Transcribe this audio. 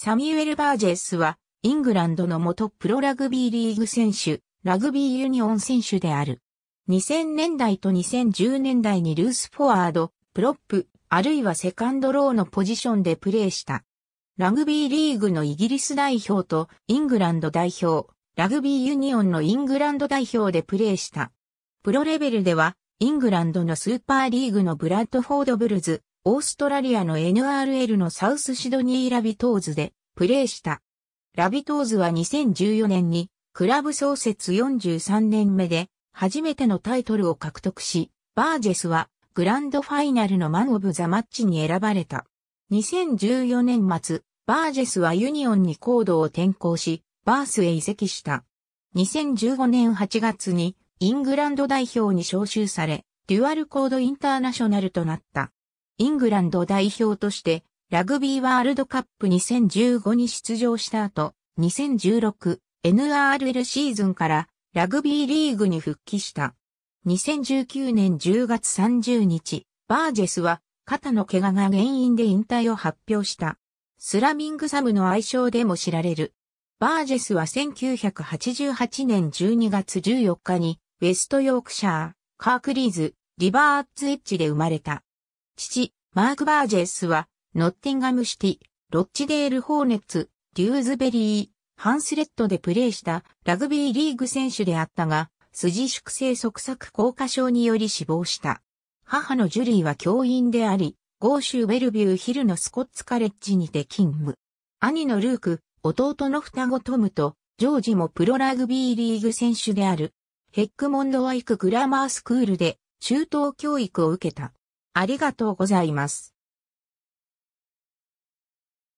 サミュエル・バージェスは、イングランドの元プロラグビーリーグ選手、ラグビーユニオン選手である。2000年代と2010年代にルースフォワード、プロップ、あるいはセカンドローのポジションでプレーした。ラグビーリーグのイギリス代表とイングランド代表、ラグビーユニオンのイングランド代表でプレーした。プロレベルでは、イングランドのスーパーリーグのブラッドフォードブルズ、オーストラリアの NRL のサウスシドニーラビトーズでプレーした。ラビトーズは2014年にクラブ創設43年目で初めてのタイトルを獲得し、バージェスはグランドファイナルのマン・オブ・ザ・マッチに選ばれた。2014年末、バージェスはユニオンにコードを転向し、バースへ移籍した。2015年8月にイングランド代表に招集され、デュアルコードインターナショナルとなった。イングランド代表として、ラグビーワールドカップ2015に出場した後、2016 NRL シーズンからラグビーリーグに復帰した。2019年10月30日、バージェスは肩の怪我が原因で引退を発表した。スラミングサムの愛称でも知られる。バージェスは1988年12月14日にウェストヨークシャー、カークリーズ、リバーツエッジで生まれた。父、マーク・バージェスは、ノッティンガムシティ、ロッチデール・ホーネッツ、デューズベリー、ハンスレッドでプレーしたラグビーリーグ選手であったが、筋縮性即作硬化症により死亡した。母のジュリーは教員であり、豪州ベルビューヒルのスコッツカレッジにて勤務。兄のルーク、弟の双子トムと、ジョージもプロラグビーリーグ選手である。ヘックモンドワイクグラマースクールで、中等教育を受けた。ありがとうございます。